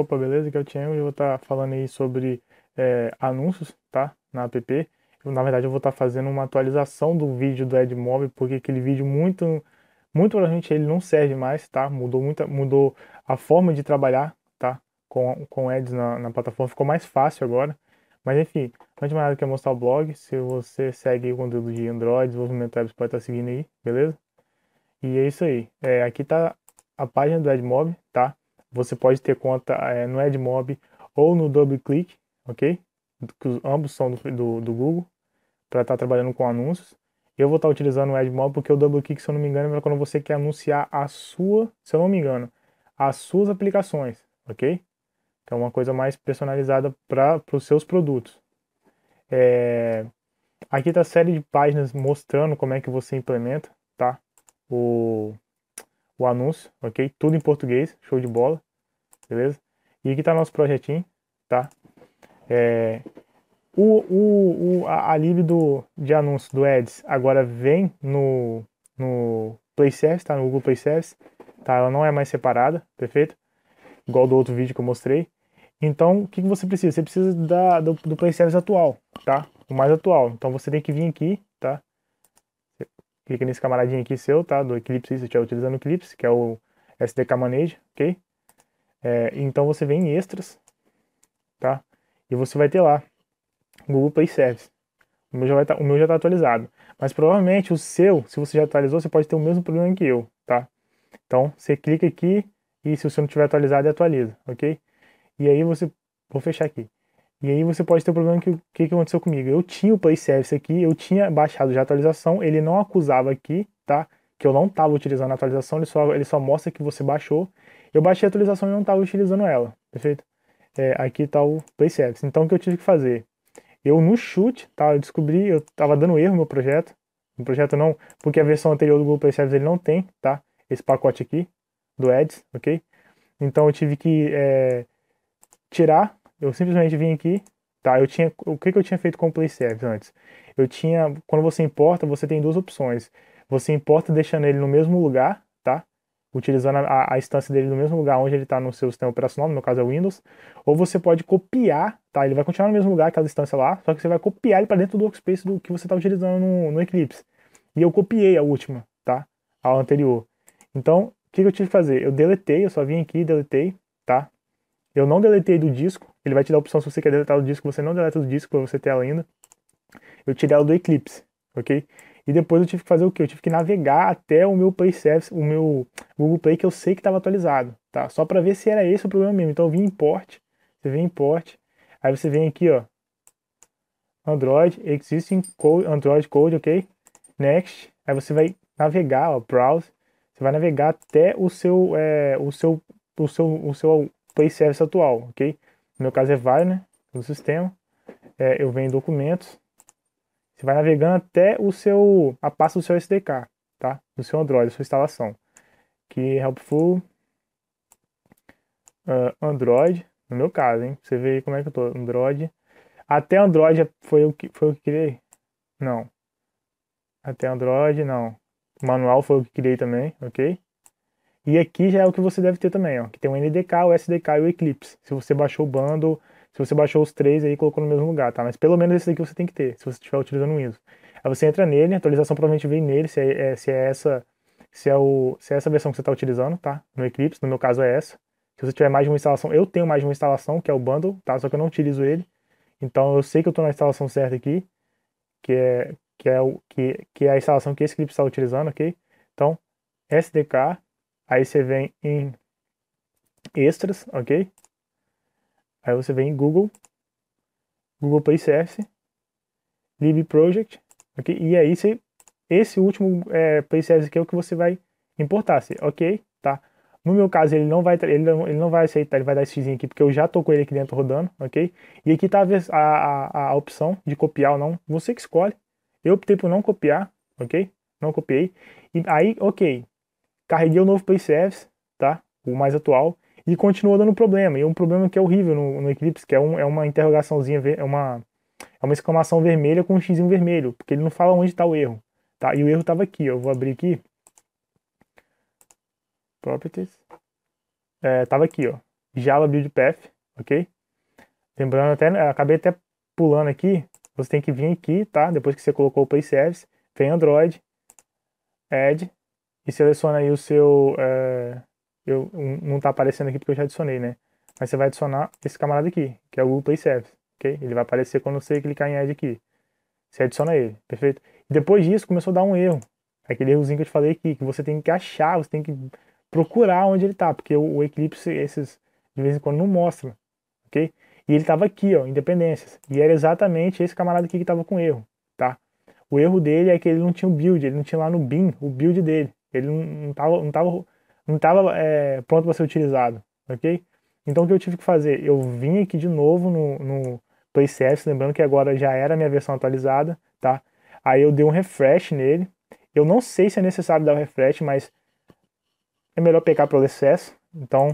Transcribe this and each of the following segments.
Opa, beleza? Aqui é o Thiago eu vou estar tá falando aí sobre é, anúncios, tá? Na app. Eu, na verdade, eu vou estar tá fazendo uma atualização do vídeo do Edmob, porque aquele vídeo muito, muito pra gente, ele não serve mais, tá? Mudou, muita, mudou a forma de trabalhar, tá? Com, com ads na, na plataforma, ficou mais fácil agora. Mas enfim, antes de mais nada, eu quero mostrar o blog. Se você segue o conteúdo de Android, desenvolvimento web, você pode estar tá seguindo aí, beleza? E é isso aí. É, aqui tá a página do AdMob, tá? você pode ter conta é, no Edmob ou no DoubleClick, ok? Que ambos são do, do, do Google, para estar tá trabalhando com anúncios. Eu vou estar tá utilizando o AdMob porque o DoubleClick, se eu não me engano, é quando você quer anunciar a sua, se eu não me engano, as suas aplicações, ok? Então, é uma coisa mais personalizada para os seus produtos. É... Aqui está a série de páginas mostrando como é que você implementa, tá? O, o anúncio, ok? Tudo em português, show de bola, beleza? E aqui está nosso projetinho, tá? É, o, o, o, a, a lib do, de anúncio do Ads agora vem no, no Play Service, tá? No Google Play Service, tá? Ela não é mais separada, perfeito? Igual do outro vídeo que eu mostrei. Então, o que, que você precisa? Você precisa da, do, do Play Service atual, tá? O mais atual. Então, você tem que vir aqui clica nesse camaradinho aqui seu, tá? Do Eclipse, se você estiver utilizando o Eclipse, que é o SDK Manage, ok? É, então você vem em Extras, tá? E você vai ter lá Google Play Service. O meu já tá, o meu já está atualizado. Mas provavelmente o seu, se você já atualizou, você pode ter o mesmo problema que eu, tá? Então você clica aqui e se o seu não tiver atualizado, atualiza, ok? E aí você, vou fechar aqui. E aí você pode ter o um problema que o que, que aconteceu comigo. Eu tinha o Play Service aqui, eu tinha baixado já a atualização, ele não acusava aqui, tá? Que eu não estava utilizando a atualização, ele só, ele só mostra que você baixou. Eu baixei a atualização e não estava utilizando ela, perfeito? É, aqui está o Play Service. Então o que eu tive que fazer? Eu no chute, tá? Eu descobri, eu estava dando erro no meu projeto. No projeto não, porque a versão anterior do Google Play Service ele não tem, tá? Esse pacote aqui, do Ads, ok? Então eu tive que é, tirar eu simplesmente vim aqui, tá? Eu tinha, o que, que eu tinha feito com o PlayServe antes? Eu tinha, quando você importa, você tem duas opções. Você importa deixando ele no mesmo lugar, tá? Utilizando a, a instância dele no mesmo lugar onde ele está no seu sistema operacional, no meu caso é o Windows. Ou você pode copiar, tá? Ele vai continuar no mesmo lugar, aquela instância lá, só que você vai copiar ele para dentro do workspace do que você está utilizando no, no Eclipse. E eu copiei a última, tá? A anterior. Então, o que, que eu tive que fazer? Eu deletei, eu só vim aqui e deletei, tá? Eu não deletei do disco. Ele vai te dar a opção se você quer deletar do disco, você não deleta do disco para você ter ela ainda. Eu tirei ela do Eclipse, ok? E depois eu tive que fazer o quê? Eu tive que navegar até o meu Play Service, o meu Google Play que eu sei que estava atualizado, tá? Só para ver se era esse o problema mesmo. Então eu vim em import, você vem em import, aí você vem aqui, ó, Android, existing code, Android code, ok? Next, aí você vai navegar, ó, browse, você vai navegar até o seu, é, o seu, o seu, o seu Play Service atual, ok? No meu caso é Varner, né, do sistema. É, eu venho em documentos. Você vai navegando até o seu, a pasta do seu SDK, tá? Do seu Android, sua instalação. Que é helpful uh, Android, no meu caso, hein? você vê como é que eu tô, Android. Até Android foi o que, foi o que criei? Não. Até Android, não. manual foi o que criei também, ok? E aqui já é o que você deve ter também, ó, que tem o NDK, o SDK e o Eclipse. Se você baixou o bundle, se você baixou os três aí colocou no mesmo lugar, tá? Mas pelo menos esse daqui você tem que ter, se você estiver utilizando o Windows. Aí você entra nele, a atualização provavelmente vem nele, se é, é se é essa se é, o, se é essa versão que você está utilizando, tá? No Eclipse, no meu caso é essa. Se você tiver mais de uma instalação, eu tenho mais de uma instalação, que é o bundle, tá? Só que eu não utilizo ele. Então eu sei que eu estou na instalação certa aqui, que é, que é, o, que, que é a instalação que esse Eclipse está utilizando, ok? Então, SDK, Aí você vem em extras, ok? Aí você vem em Google, Google Play CS, Lib Project, ok? E aí você, esse último é, Play aqui é o que você vai importar, você, ok? Tá? No meu caso, ele não vai ele não, ele não vai aceitar, ele vai dar esse aqui, porque eu já tô com ele aqui dentro rodando, ok? E aqui tá a, a, a opção de copiar ou não, você que escolhe. Eu optei por não copiar, ok? Não copiei. E aí, ok, Carreguei o novo PlayService, tá? O mais atual. E continua dando problema. E um problema que é horrível no, no Eclipse, que é, um, é uma interrogaçãozinha, é uma, é uma exclamação vermelha com um xizinho vermelho, porque ele não fala onde está o erro. Tá? E o erro estava aqui, ó. eu vou abrir aqui. Properties. É, tava aqui, ó. Java Build Path, ok? Lembrando até, né, acabei até pulando aqui. Você tem que vir aqui, tá? Depois que você colocou o Play Service, vem Android, Add, e seleciona aí o seu... É, eu, não tá aparecendo aqui porque eu já adicionei, né? Mas você vai adicionar esse camarada aqui, que é o Google Play Service, ok? Ele vai aparecer quando você clicar em Add aqui. Você adiciona ele, perfeito? E depois disso começou a dar um erro. É aquele errozinho que eu te falei aqui, que você tem que achar, você tem que procurar onde ele tá porque o, o Eclipse, esses, de vez em quando, não mostra, ok? E ele tava aqui, ó, Independências. E era exatamente esse camarada aqui que tava com erro, tá? O erro dele é que ele não tinha o build, ele não tinha lá no BIM o build dele. Ele não estava não tava, não tava, é, pronto para ser utilizado, ok? Então o que eu tive que fazer? Eu vim aqui de novo no, no PlayStation, lembrando que agora já era a minha versão atualizada, tá? Aí eu dei um refresh nele. Eu não sei se é necessário dar o um refresh, mas é melhor para pelo excesso. Então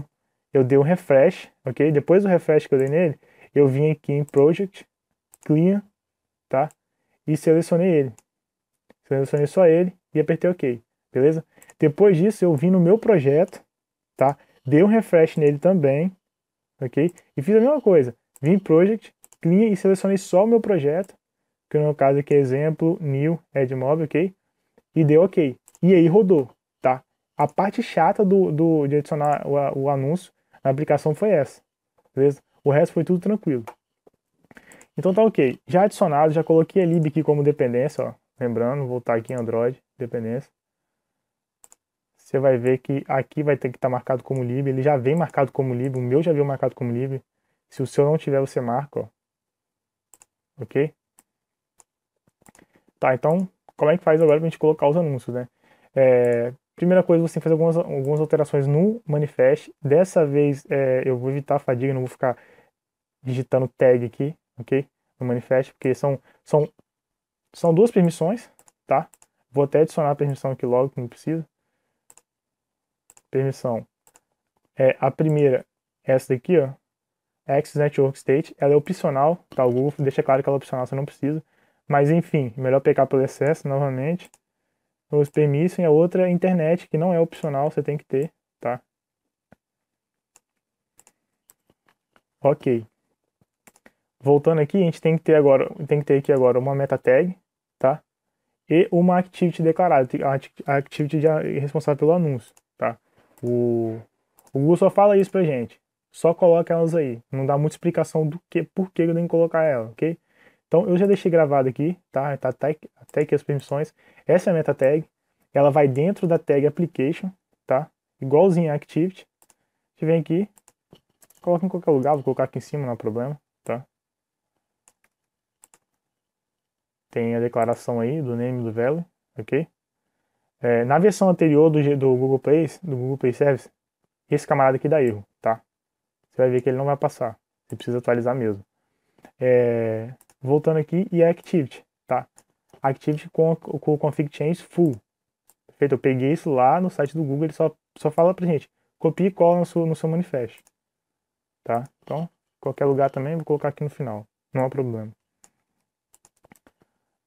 eu dei um refresh, ok? Depois do refresh que eu dei nele, eu vim aqui em Project, Clean, tá? E selecionei ele. Selecionei só ele e apertei OK beleza? Depois disso, eu vim no meu projeto, tá? Dei um refresh nele também, ok? E fiz a mesma coisa. Vim em Project, clean e selecionei só o meu projeto, que no meu caso aqui é exemplo, new, edmob, ok? E deu ok. E aí rodou, tá? A parte chata do, do, de adicionar o, o anúncio na aplicação foi essa, beleza? O resto foi tudo tranquilo. Então tá ok. Já adicionado, já coloquei a lib aqui como dependência, ó. Lembrando, voltar aqui em Android, dependência você vai ver que aqui vai ter que estar tá marcado como lib, ele já vem marcado como lib, o meu já veio marcado como lib. Se o seu não tiver, você marca, ó. Ok? Tá, então, como é que faz agora pra gente colocar os anúncios, né? É, primeira coisa, você tem que fazer algumas, algumas alterações no manifest. Dessa vez, é, eu vou evitar a fadiga, não vou ficar digitando tag aqui, ok? No manifest, porque são, são, são duas permissões, tá? Vou até adicionar a permissão aqui logo, que não precisa permissão é a primeira, essa daqui, ó, é Access Network State, ela é opcional, tá? O Google deixa claro que ela é opcional, você não precisa. Mas enfim, melhor pegar pelo excesso novamente. Os permissos e a outra é internet, que não é opcional, você tem que ter, tá? Ok. Voltando aqui, a gente tem que ter agora, tem que ter aqui agora uma meta tag, tá? E uma activity declarada, a activity responsável pelo anúncio. O, o Google só fala isso pra gente. Só coloca elas aí. Não dá muita explicação do que, por que eu tenho que colocar ela, ok? Então eu já deixei gravado aqui, tá? Tá até tag as permissões. Essa é a meta tag. Ela vai dentro da tag application, tá? Igualzinho a activity. Você vem aqui, coloca em qualquer lugar, vou colocar aqui em cima, não é problema, tá? Tem a declaração aí do name do value, ok? É, na versão anterior do, do, Google Play, do Google Play Service, esse camarada aqui dá erro, tá? Você vai ver que ele não vai passar. Você precisa atualizar mesmo. É, voltando aqui, e a Activity, tá? Activity com, com o config change full. Perfeito? Eu peguei isso lá no site do Google, ele só, só fala pra gente. Copie e cola no seu, no seu manifesto. Tá? Então, qualquer lugar também, vou colocar aqui no final. Não há problema.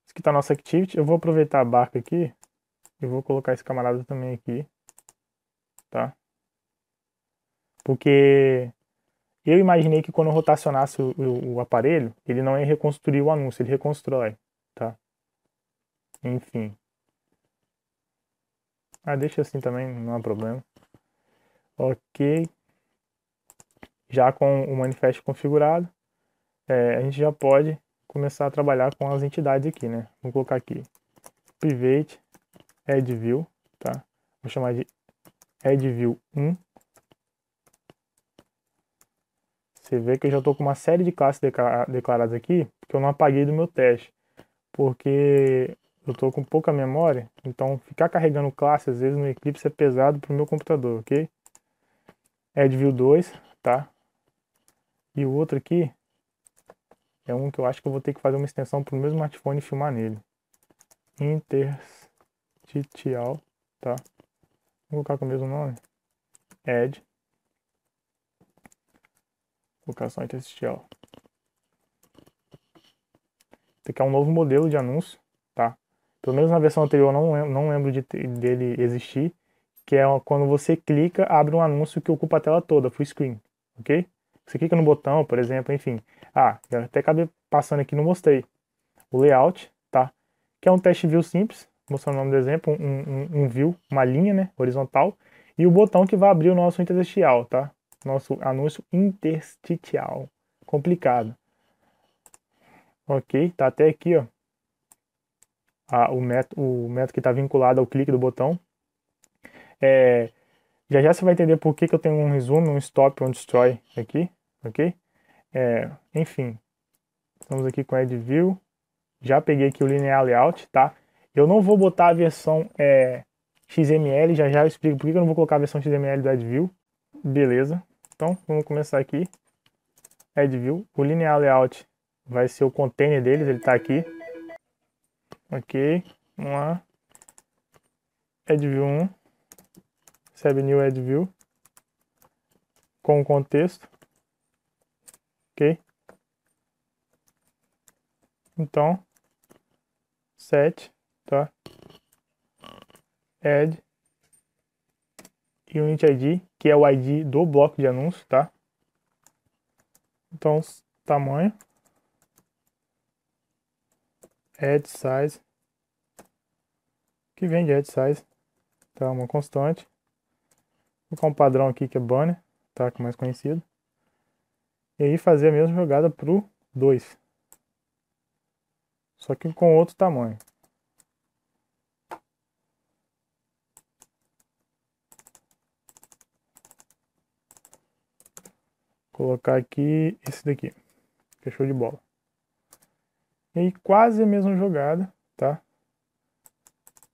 Isso aqui tá nosso Activity. Eu vou aproveitar a barca aqui eu vou colocar esse camarada também aqui, tá? Porque eu imaginei que quando eu rotacionasse o, o, o aparelho, ele não ia reconstruir o anúncio, ele reconstrói, tá? Enfim. Ah, deixa assim também, não há problema. Ok. Já com o manifesto configurado, é, a gente já pode começar a trabalhar com as entidades aqui, né? Vou colocar aqui private edview, tá? Vou chamar de edview1. Você vê que eu já estou com uma série de classes declaradas aqui, que eu não apaguei do meu teste, porque eu estou com pouca memória, então ficar carregando classe às vezes no Eclipse é pesado para o meu computador, ok? AdView 2 tá? E o outro aqui é um que eu acho que eu vou ter que fazer uma extensão para o meu smartphone e filmar nele. Intercept. Titial, tá? Vou colocar com o mesmo nome. Ed. Vou colocar só interstitial. Esse aqui é um novo modelo de anúncio, tá? Pelo menos na versão anterior não não lembro de, dele existir, que é quando você clica, abre um anúncio que ocupa a tela toda, full screen, ok? Você clica no botão, por exemplo, enfim. Ah, até acabei passando aqui, não mostrei. O layout, tá? Que é um teste view simples, mostrando o nome do exemplo, um, um, um view, uma linha né, horizontal, e o botão que vai abrir o nosso interstitial, tá? Nosso anúncio interstitial. Complicado. Ok, tá até aqui, ó. Ah, o, método, o método que está vinculado ao clique do botão. É, já já você vai entender por que, que eu tenho um resumo, um stop, um destroy aqui, ok? É, enfim, estamos aqui com o view Já peguei aqui o linear layout, tá? Eu não vou botar a versão é, XML, já já eu explico por que eu não vou colocar a versão XML do AdView. Beleza. Então, vamos começar aqui. AdView, o linear layout vai ser o container deles, ele está aqui. Ok, vamos lá. AdView 1, recebe new AdView com o contexto. Ok. Então, set tá? Add Unit ID, que é o ID do bloco de anúncio, tá? Então, tamanho. Add size. Que vem de add size. Tá? Uma constante. Vou colocar um padrão aqui que é banner, tá? Que é mais conhecido. E aí fazer a mesma jogada pro 2. Só que com outro tamanho. colocar aqui esse daqui. Que é show de bola. E aí, quase a mesma jogada, tá?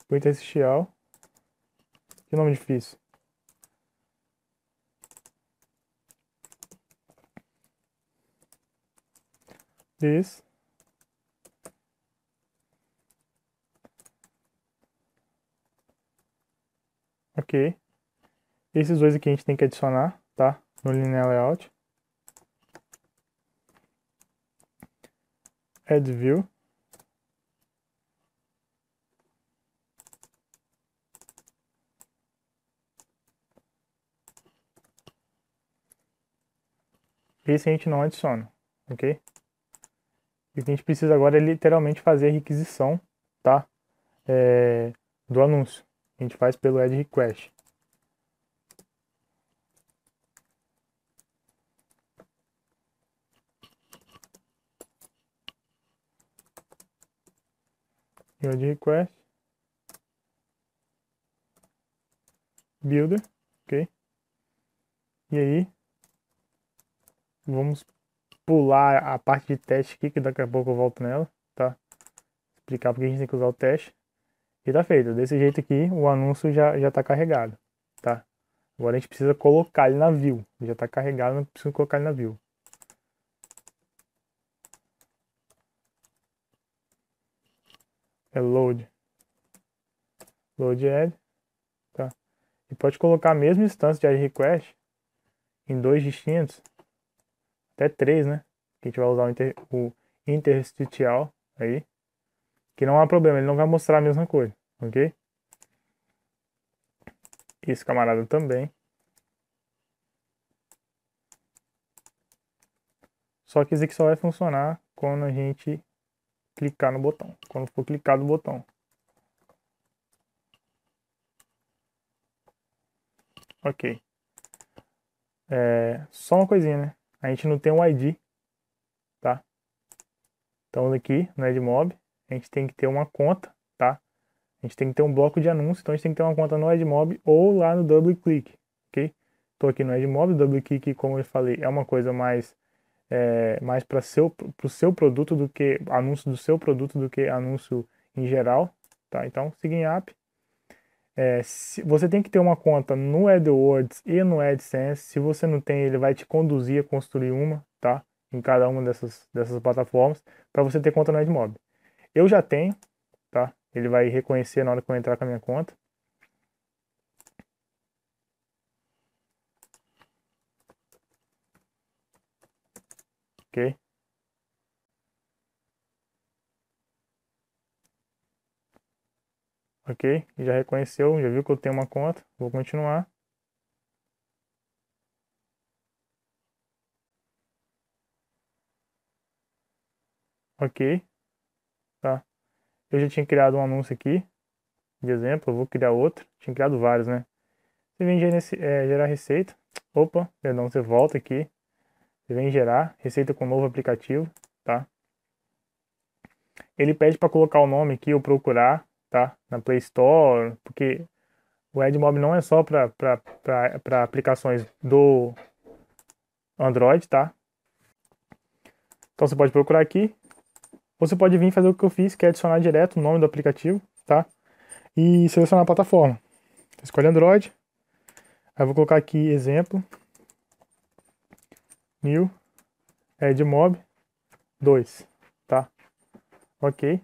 Vou intersticial. Que nome difícil. This. Ok. Esses dois aqui a gente tem que adicionar, tá? No linear layout. View. Esse a gente não adiciona, ok? E o que a gente precisa agora é literalmente fazer a requisição, tá? É, do anúncio. A gente faz pelo Ad Request. Build request. Builder, ok. E aí, vamos pular a parte de teste aqui, que daqui a pouco eu volto nela, tá? Explicar porque a gente tem que usar o teste. E tá feito. Desse jeito aqui, o anúncio já, já tá carregado, tá? Agora a gente precisa colocar ele na view. Já tá carregado, não precisa colocar ele na view. é load, load add, é, tá? E pode colocar a mesma instância de add request em dois distintos, até três, né? Que a gente vai usar o, inter, o interstitial aí, que não há problema, ele não vai mostrar a mesma coisa, ok? Esse camarada também. Só que isso aqui só vai funcionar quando a gente clicar no botão. Quando for clicar no botão. Ok. É, só uma coisinha, né? A gente não tem um ID, tá? Então aqui no Edmob, a gente tem que ter uma conta, tá? A gente tem que ter um bloco de anúncio, então a gente tem que ter uma conta no Edmob ou lá no DoubleClick, ok? Estou aqui no Edmob, DoubleClick, como eu falei, é uma coisa mais é, mais para seu, pro seu produto do que anúncio do seu produto do que anúncio em geral, tá? Então, Sign Up. É, se, você tem que ter uma conta no AdWords e no AdSense. Se você não tem, ele vai te conduzir a construir uma, tá? Em cada uma dessas, dessas plataformas, para você ter conta no AdMob. Eu já tenho, tá? Ele vai reconhecer na hora que eu entrar com a minha conta. Ok? Ok, já reconheceu, já viu que eu tenho uma conta. Vou continuar. Ok. Tá. Eu já tinha criado um anúncio aqui. De exemplo, eu vou criar outro. Tinha criado vários, né? Você vem gerar, é, gerar receita. Opa, perdão, você volta aqui. Você vem gerar, receita com novo aplicativo, tá? Ele pede para colocar o nome aqui ou procurar, tá? Na Play Store, porque o AdMob não é só para aplicações do Android, tá? Então você pode procurar aqui. Você pode vir fazer o que eu fiz, que é adicionar direto o nome do aplicativo, tá? E selecionar a plataforma. Escolhe Android. Aí eu vou colocar aqui exemplo mil é edmob 2, tá? Ok.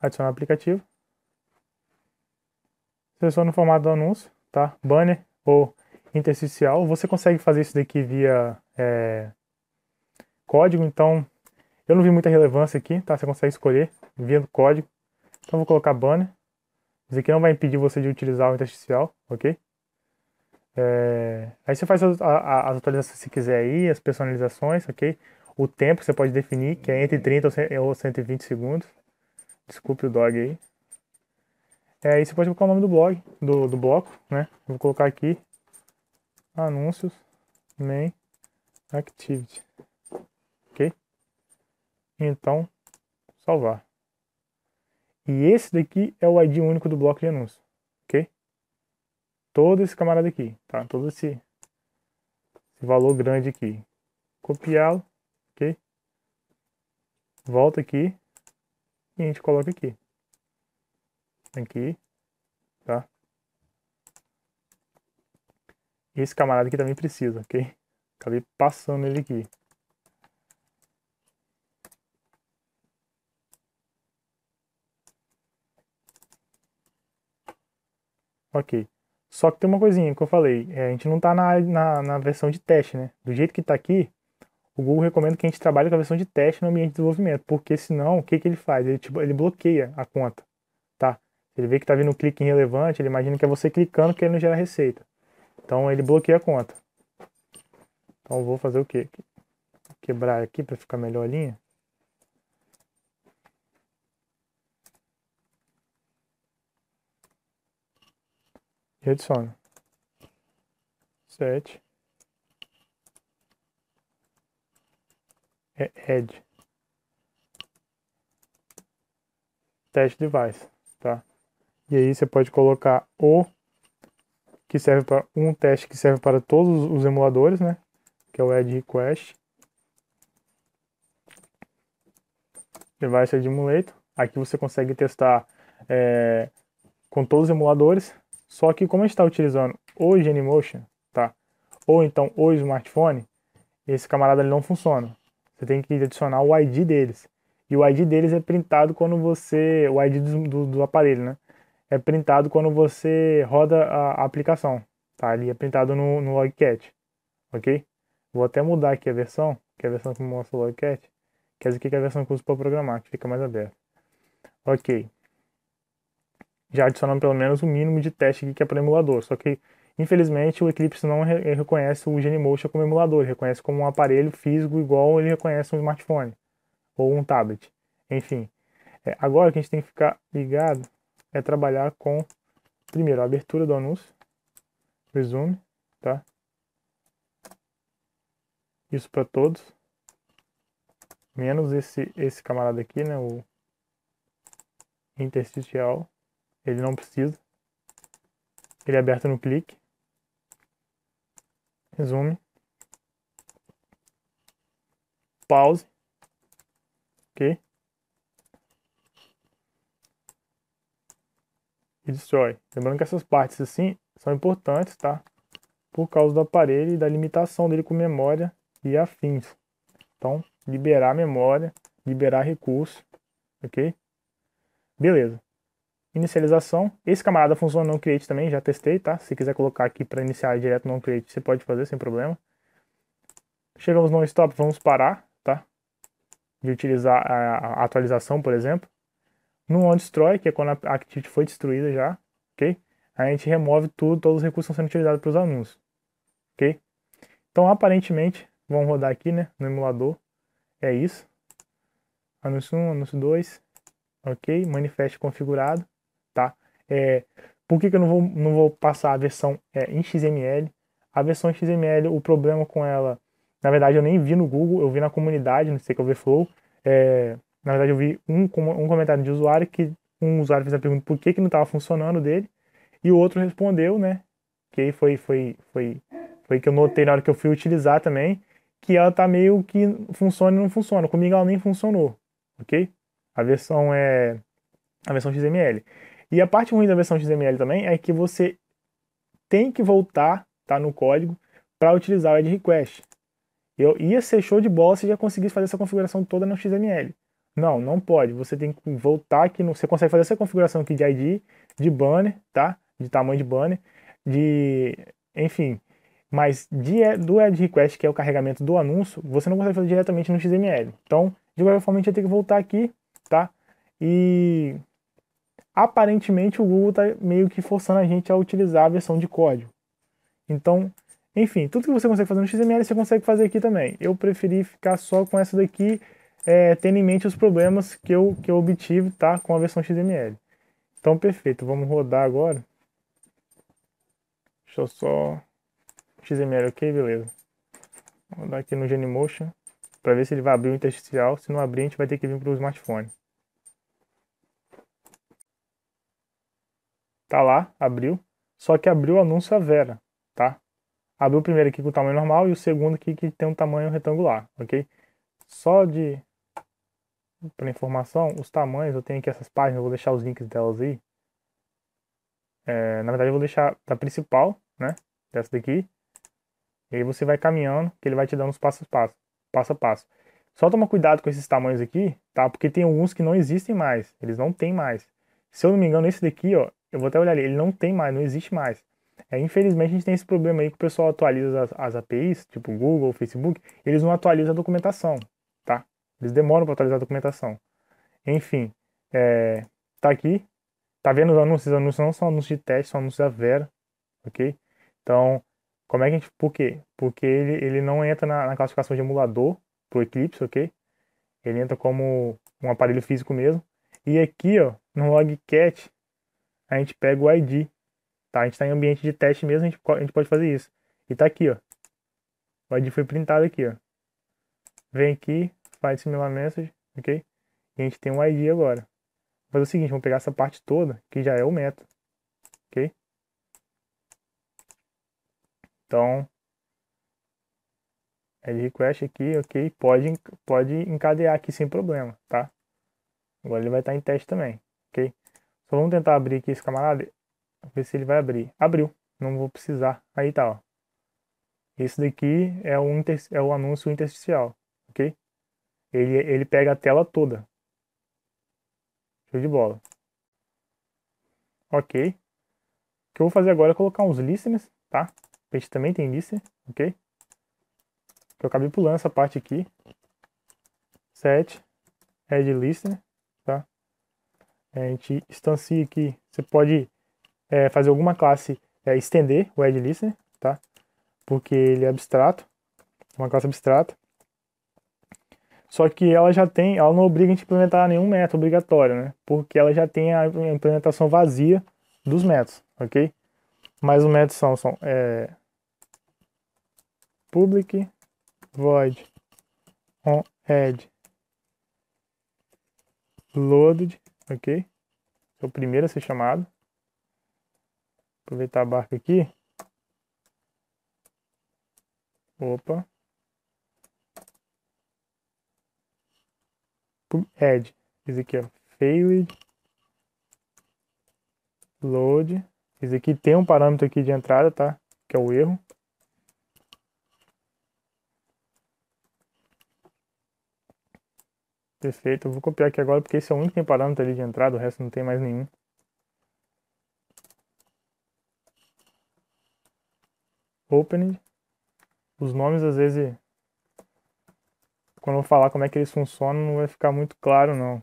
Adicionar aplicativo. Seleciona o formato do anúncio, tá? Banner ou intersticial. Você consegue fazer isso daqui via é, código, então eu não vi muita relevância aqui, tá? Você consegue escolher via código. Então vou colocar banner. Isso aqui não vai impedir você de utilizar o intersticial, ok? É, aí você faz as, as, atualizações se quiser aí, as personalizações, ok? O tempo você pode definir, que é entre 30 ou 120 segundos. Desculpe o dog aí. É, aí você pode colocar o nome do blog, do, do bloco, né? Vou colocar aqui anúncios main activity. Ok? Então, salvar. E esse daqui é o ID único do bloco de anúncio todo esse camarada aqui, tá? Todo esse, esse valor grande aqui. Copiá-lo, ok? Volta aqui e a gente coloca aqui. Aqui, tá? esse camarada aqui também precisa, ok? Acabei passando ele aqui. Ok. Só que tem uma coisinha que eu falei, é, a gente não está na, na, na, versão de teste, né? Do jeito que está aqui, o Google recomenda que a gente trabalhe com a versão de teste no ambiente de desenvolvimento, porque senão, o que, que ele faz? Ele, tipo, ele bloqueia a conta, tá? Ele vê que está vindo um clique irrelevante, ele imagina que é você clicando que ele não gera receita. Então, ele bloqueia a conta. Então, vou fazer o quê? Quebrar aqui para ficar melhor a linha. e adiciono. 7. É add. Test device, tá? E aí você pode colocar o que serve para um teste que serve para todos os emuladores, né? Que é o add request. Device de emulator. Aqui você consegue testar é, com todos os emuladores. Só que como a gente está utilizando o Genymotion, tá? Ou então o smartphone, esse camarada ele não funciona. Você tem que adicionar o ID deles. E o ID deles é printado quando você. O ID do, do, do aparelho, né? É printado quando você roda a, a aplicação. Tá? Ele é printado no, no Logcat. Ok? Vou até mudar aqui a versão, que é a versão que mostra o Logcat. Quer dizer que é a versão que eu uso para programar, que fica mais aberta. Ok já adicionando pelo menos o um mínimo de teste aqui que é para emulador. Só que, infelizmente, o Eclipse não re eh, reconhece o Genemotion como emulador, ele reconhece como um aparelho físico igual ele reconhece um smartphone ou um tablet. Enfim, é, agora que a gente tem que ficar ligado é trabalhar com, primeiro, a abertura do anúncio, resume, tá? Isso para todos, menos esse, esse camarada aqui, né, o interstitial ele não precisa. Ele é aberto no clique. Resume. Pause. Ok. E destrói. Lembrando que essas partes assim são importantes, tá? Por causa do aparelho e da limitação dele com memória e afins. Então, liberar memória, liberar recurso, ok? Beleza inicialização. Esse camarada funciona no create também, já testei, tá? Se quiser colocar aqui para iniciar direto no create, você pode fazer sem problema. Chegamos no stop, vamos parar, tá? De utilizar a, atualização, por exemplo. No on destroy, que é quando a activity foi destruída já, ok? A gente remove tudo, todos os recursos estão sendo utilizados para os anúncios, ok? Então, aparentemente, vamos rodar aqui, né, no emulador. É isso. Anúncio 1, anúncio 2, ok, manifest configurado. É, por que, que eu não vou, não vou passar a versão é, em XML? A versão em XML, o problema com ela, na verdade eu nem vi no Google, eu vi na comunidade, não sei que é Overflow. É, na verdade eu vi um, um comentário de usuário que um usuário fez a pergunta por que, que não estava funcionando dele, e o outro respondeu, né? Que aí foi, foi, foi, foi que eu notei na hora que eu fui utilizar também, que ela tá meio que funciona e não funciona. Comigo ela nem funcionou, ok? A versão é a versão XML. E a parte ruim da versão XML também é que você tem que voltar, tá, no código, para utilizar o add request. Eu ia ser show de bola se já conseguisse fazer essa configuração toda no XML. Não, não pode. Você tem que voltar aqui no... Você consegue fazer essa configuração aqui de ID, de banner, tá? De tamanho de banner, de... Enfim. Mas de, do add request, que é o carregamento do anúncio, você não consegue fazer diretamente no XML. Então, de qualquer forma, a gente vai ter que voltar aqui, tá? E aparentemente o Google está meio que forçando a gente a utilizar a versão de código. Então, enfim, tudo que você consegue fazer no XML você consegue fazer aqui também. Eu preferi ficar só com essa daqui, é, tendo em mente os problemas que eu, que eu obtive tá, com a versão XML. Então, perfeito. Vamos rodar agora. Deixa eu só... XML, ok? Beleza. Vou rodar aqui no Genymotion para ver se ele vai abrir o intersticial. Se não abrir, a gente vai ter que vir para o smartphone. Tá lá, abriu. Só que abriu o anúncio a Vera, tá? Abriu o primeiro aqui com o tamanho normal e o segundo aqui que tem um tamanho retangular, ok? Só de para informação, os tamanhos, eu tenho aqui essas páginas, eu vou deixar os links delas aí. É, na verdade, eu vou deixar da principal, né? Dessa daqui. E aí você vai caminhando, que ele vai te dando os passos a passo, passo a passo. Só toma cuidado com esses tamanhos aqui, tá? Porque tem alguns que não existem mais, eles não tem mais. Se eu não me engano, esse daqui, ó, eu vou até olhar ali, ele não tem mais, não existe mais. É, infelizmente a gente tem esse problema aí que o pessoal atualiza as, as APIs, tipo Google, Facebook, eles não atualizam a documentação, tá? Eles demoram para atualizar a documentação. Enfim, é, tá aqui. Tá vendo os anúncios? Os anúncios não são anúncios de teste, são anúncios da Vera, ok? Então, como é que a gente. Por quê? Porque ele, ele não entra na, na classificação de emulador pro Eclipse, ok? Ele entra como um aparelho físico mesmo. E aqui, ó, no Logcat, a gente pega o ID, tá? A gente está em ambiente de teste mesmo, a gente, a gente pode fazer isso. E tá aqui, ó. O ID foi printado aqui, ó. Vem aqui, faz similar message, ok? E a gente tem um ID agora. Mas o seguinte, vamos pegar essa parte toda, que já é o método ok? Então, ele request aqui, ok, pode, pode encadear aqui sem problema, tá? Agora ele vai estar tá em teste também. Só vamos tentar abrir aqui esse camarada. Ver se ele vai abrir. Abriu. Não vou precisar. Aí tá, ó. Esse daqui é o, inter... é o anúncio intersticial, ok? Ele, ele pega a tela toda. Show de bola. Ok. O que eu vou fazer agora é colocar uns listeners, tá? A gente também tem listener, ok? Eu acabei pulando essa parte aqui. Set, add é listener. É, a gente instancia aqui, você pode é, fazer alguma classe, é, estender o AddListener, né, tá? Porque ele é abstrato, uma classe abstrata. Só que ela já tem, ela não obriga a gente implementar nenhum método obrigatório, né? Porque ela já tem a implementação vazia dos métodos, ok? Mas os métodos são, são é, public void on add loaded ok? Sou o primeiro a ser chamado. Aproveitar a barca aqui. Opa. Add. Esse aqui, ó. Failed. Load. Esse aqui tem um parâmetro aqui de entrada, tá? Que é o erro. Perfeito, eu vou copiar aqui agora porque esse é o único que tem parâmetro ali de entrada, o resto não tem mais nenhum. Open. Os nomes às vezes, quando eu falar como é que eles funcionam, não vai ficar muito claro não.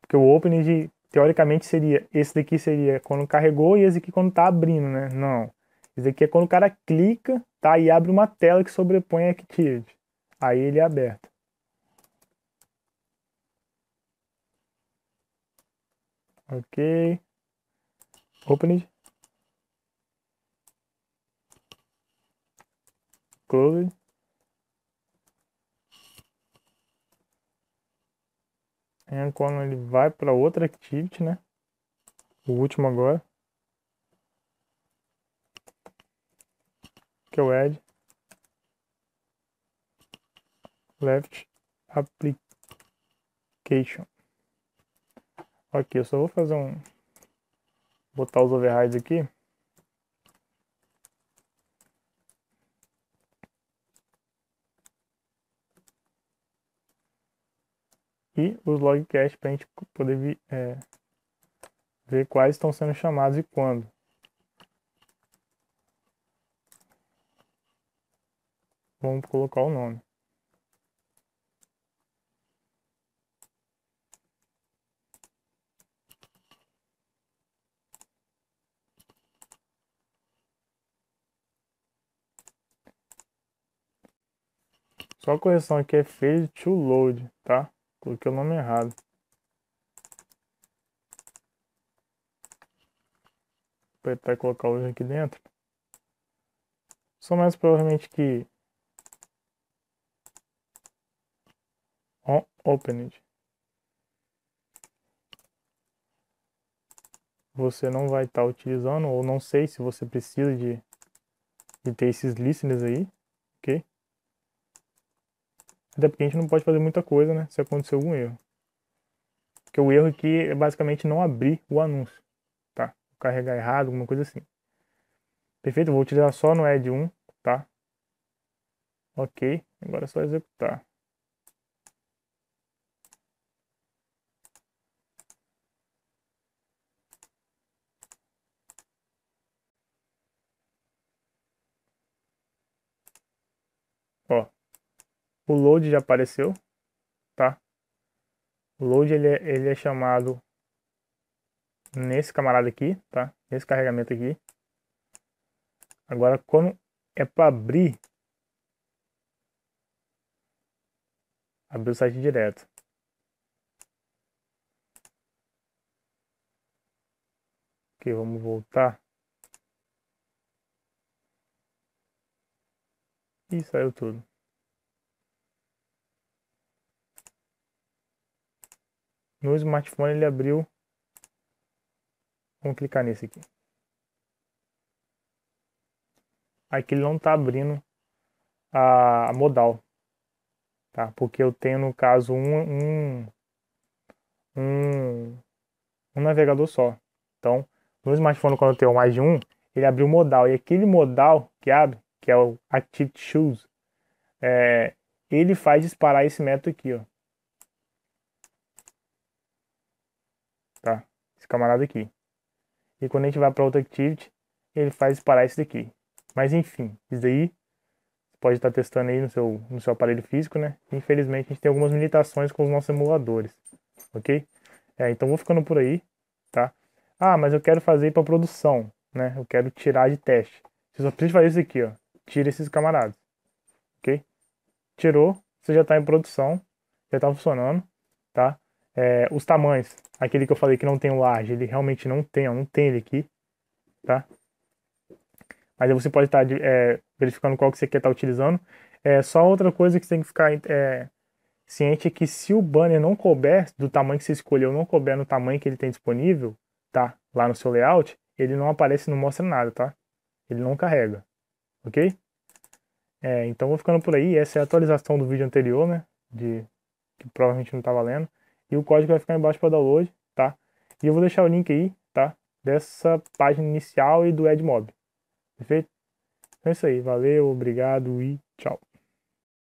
Porque o Open teoricamente seria, esse daqui seria quando carregou e esse aqui quando tá abrindo, né? Não. Esse daqui é quando o cara clica, tá? E abre uma tela que sobrepõe a Active. Aí ele é aberto. Ok. Open it. Close it. And quando ele vai para outra activity, né? O último agora. Que é o add. Left application. Aqui, eu só vou fazer um... Botar os overrides aqui. E os logcasts para a gente poder vi, é, ver quais estão sendo chamados e quando. Vamos colocar o nome. Só a correção aqui é fail to load, tá? Coloquei o nome errado. Vou até colocar hoje aqui dentro. Só mais provavelmente que on opened. Você não vai estar tá utilizando, ou não sei se você precisa de, de ter esses listeners aí. Até porque a gente não pode fazer muita coisa, né? Se acontecer algum erro. Porque o erro aqui é basicamente não abrir o anúncio. Tá? Carregar errado, alguma coisa assim. Perfeito? vou utilizar só no add 1, tá? Ok. Agora é só executar. O load já apareceu, tá? O load ele é, ele é chamado nesse camarada aqui, tá? Nesse carregamento aqui. Agora, quando é para abrir, abrir o site direto. Ok, vamos voltar. E saiu tudo. no smartphone ele abriu. Vamos clicar nesse aqui. Aqui ele não está abrindo a modal, tá? Porque eu tenho no caso um, um, um, um navegador só. Então, no smartphone quando eu tenho mais de um, ele abriu modal e aquele modal que abre, que é o Active Choose, é, ele faz disparar esse método aqui, ó. camarada aqui. E quando a gente vai para outra activity, ele faz parar esse daqui. Mas enfim, isso daí você pode estar tá testando aí no seu, no seu aparelho físico, né? Infelizmente a gente tem algumas limitações com os nossos emuladores, ok? É, então vou ficando por aí, tá? Ah, mas eu quero fazer para produção, né? Eu quero tirar de teste. Você só precisa fazer isso aqui, ó. Tira esses camaradas, ok? Tirou, você já está em produção, já está funcionando, tá? É, os tamanhos, aquele que eu falei que não tem o large, ele realmente não tem, ó, não tem ele aqui, tá? Mas você pode tá estar é, verificando qual que você quer estar tá utilizando. É, só outra coisa que você tem que ficar é, ciente é que se o banner não couber, do tamanho que você escolheu, não couber no tamanho que ele tem disponível, tá? Lá no seu layout, ele não aparece, não mostra nada, tá? Ele não carrega, ok? É, então vou ficando por aí. Essa é a atualização do vídeo anterior, né? De, que provavelmente não tá valendo. E o código vai ficar embaixo para download, tá? E eu vou deixar o link aí, tá? Dessa página inicial e do Edmob. Perfeito? Então é isso aí. Valeu, obrigado e tchau.